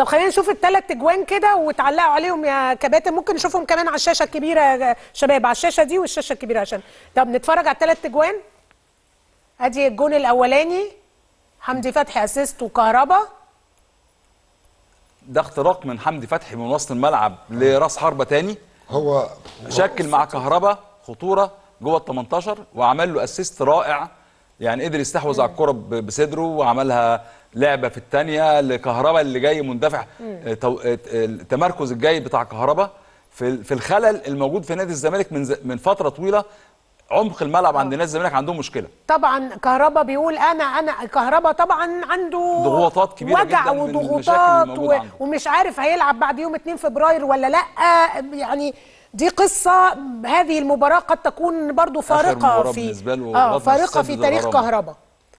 طب خلينا نشوف الثلاث اجوان كده وتعلقوا عليهم يا كباتن ممكن نشوفهم كمان على الشاشه الكبيره يا شباب على الشاشه دي والشاشه الكبيره عشان طب نتفرج على الثلاث اجوان ادي الجون الاولاني حمدي فتحي اسيست وكهربا ده اختراق من حمدي فتحي من وسط الملعب لراس حربه تاني هو شكل مع كهربا خطوره جوه ال 18 وعمل له اسيست رائع يعني قدر يستحوذ على الكره بصدره وعملها لعبه في الثانيه لكهرباء اللي جاي مندفع آه، آه، التمركز الجاي بتاع كهرباء في في الخلل الموجود في نادي الزمالك من ز... من فتره طويله عمق الملعب آه. عند نادي الزمالك عندهم مشكله طبعا كهربا بيقول انا انا كهربا طبعا عنده ضغوطات كبيره وجع جدا وضغوطات و... ومش عارف هيلعب بعد يوم 2 فبراير ولا لا يعني دي قصه هذه المباراه قد تكون برضو فارقه في آه فارقه في تاريخ كهربا